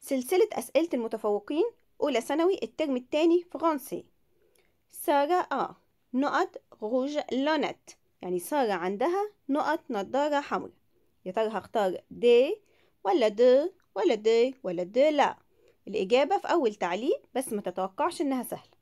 سلسلة أسئلة المتفوقين أولى ثانوي الترم الثاني فرنسي سارة آ نقط غوج لونت يعني سارة عندها نقط نضارة حمراء يا ترى هختار دي ولا دو ولا دي ولا دو لا الإجابة في أول تعليق بس ما تتوقعش إنها سهلة